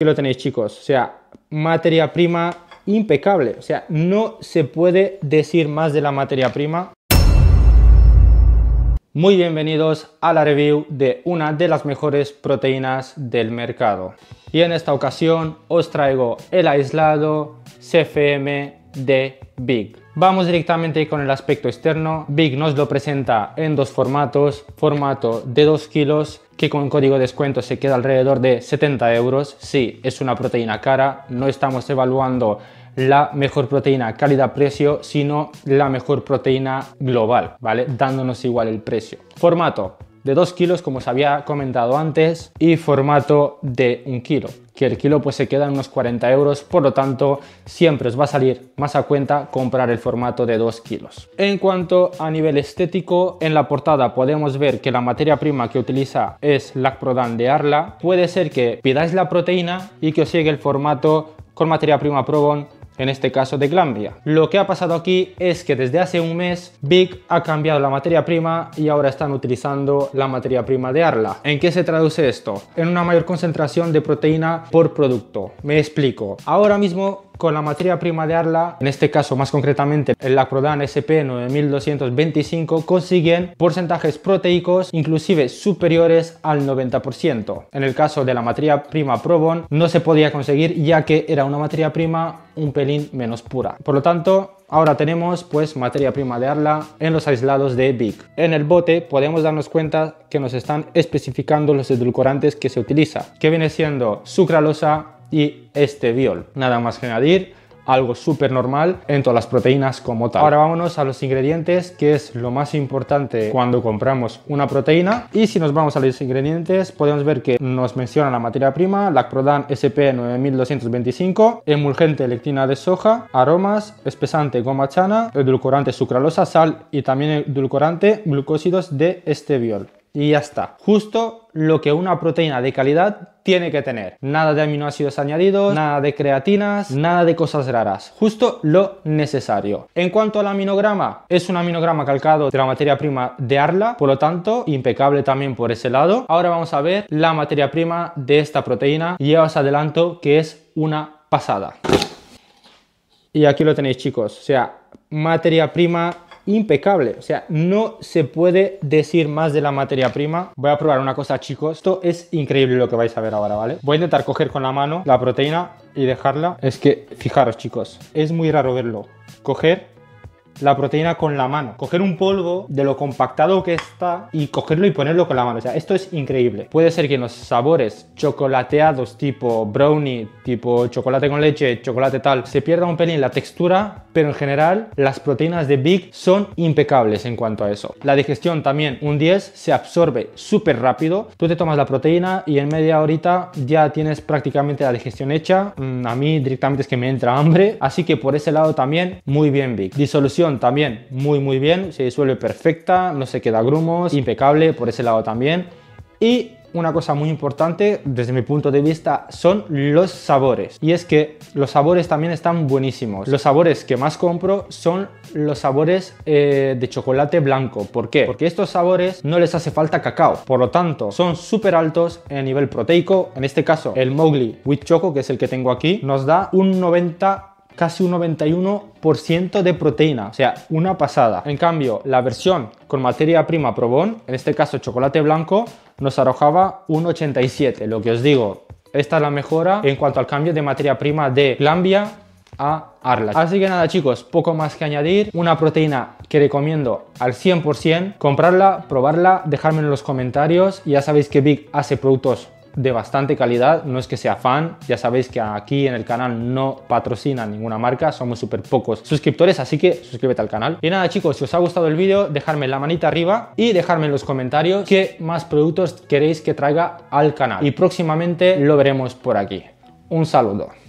Aquí lo tenéis, chicos. O sea, materia prima impecable. O sea, no se puede decir más de la materia prima. Muy bienvenidos a la review de una de las mejores proteínas del mercado. Y en esta ocasión os traigo el aislado CFM de Big. Vamos directamente con el aspecto externo. Big nos lo presenta en dos formatos, formato de 2 kilos que con código de descuento se queda alrededor de 70 euros. Sí, es una proteína cara, no estamos evaluando la mejor proteína calidad-precio, sino la mejor proteína global, ¿vale? Dándonos igual el precio. Formato, de 2 kilos, como os había comentado antes, y formato de 1 kilo, que el kilo pues se queda en unos 40 euros, por lo tanto siempre os va a salir más a cuenta comprar el formato de 2 kilos. En cuanto a nivel estético, en la portada podemos ver que la materia prima que utiliza es Lacprodan de Arla. Puede ser que pidáis la proteína y que os llegue el formato con materia prima Probon en este caso de Glambia. Lo que ha pasado aquí es que desde hace un mes Big ha cambiado la materia prima y ahora están utilizando la materia prima de Arla. ¿En qué se traduce esto? En una mayor concentración de proteína por producto. Me explico. Ahora mismo con la materia prima de Arla, en este caso más concretamente el Lacrodan SP9225, consiguen porcentajes proteicos inclusive superiores al 90%. En el caso de la materia prima Probon no se podía conseguir ya que era una materia prima un pelín menos pura. Por lo tanto, ahora tenemos pues materia prima de Arla en los aislados de Big. En el bote podemos darnos cuenta que nos están especificando los edulcorantes que se utiliza, que viene siendo sucralosa, y este biol. Nada más que añadir, algo súper normal en todas las proteínas como tal. Ahora vámonos a los ingredientes, que es lo más importante cuando compramos una proteína. Y si nos vamos a los ingredientes, podemos ver que nos menciona la materia prima, Lacprodan SP9225, emulgente lectina de soja, aromas, espesante goma chana, edulcorante sucralosa, sal y también edulcorante glucósidos de este biol. Y ya está. Justo lo que una proteína de calidad tiene que tener. Nada de aminoácidos añadidos, nada de creatinas, nada de cosas raras. Justo lo necesario. En cuanto al aminograma, es un aminograma calcado de la materia prima de Arla, por lo tanto, impecable también por ese lado. Ahora vamos a ver la materia prima de esta proteína y ya os adelanto que es una pasada. Y aquí lo tenéis chicos, o sea, materia prima impecable. O sea, no se puede decir más de la materia prima. Voy a probar una cosa, chicos. Esto es increíble lo que vais a ver ahora, ¿vale? Voy a intentar coger con la mano la proteína y dejarla. Es que, fijaros, chicos, es muy raro verlo. Coger la proteína con la mano. Coger un polvo de lo compactado que está y cogerlo y ponerlo con la mano. O sea, esto es increíble. Puede ser que en los sabores chocolateados tipo brownie, tipo chocolate con leche, chocolate tal, se pierda un pelín la textura, pero en general las proteínas de Big son impecables en cuanto a eso. La digestión también un 10, se absorbe súper rápido. Tú te tomas la proteína y en media horita ya tienes prácticamente la digestión hecha. Mm, a mí directamente es que me entra hambre, así que por ese lado también muy bien Big. Disolución también muy muy bien, se disuelve perfecta, no se queda grumos, impecable por ese lado también. Y una cosa muy importante desde mi punto de vista son los sabores. Y es que los sabores también están buenísimos. Los sabores que más compro son los sabores eh, de chocolate blanco. ¿Por qué? Porque estos sabores no les hace falta cacao. Por lo tanto, son súper altos en nivel proteico. En este caso, el Mowgli With Choco, que es el que tengo aquí, nos da un 90 casi un 91% de proteína, o sea, una pasada. En cambio, la versión con materia prima probón, en este caso chocolate blanco, nos arrojaba un 87, lo que os digo, esta es la mejora en cuanto al cambio de materia prima de Glambia a Arla. Así que nada chicos, poco más que añadir, una proteína que recomiendo al 100%, comprarla, probarla, dejarme en los comentarios, ya sabéis que Big hace productos de bastante calidad, no es que sea fan, ya sabéis que aquí en el canal no patrocina ninguna marca, somos súper pocos suscriptores, así que suscríbete al canal. Y nada chicos, si os ha gustado el vídeo, dejadme la manita arriba y dejadme en los comentarios qué más productos queréis que traiga al canal. Y próximamente lo veremos por aquí. Un saludo.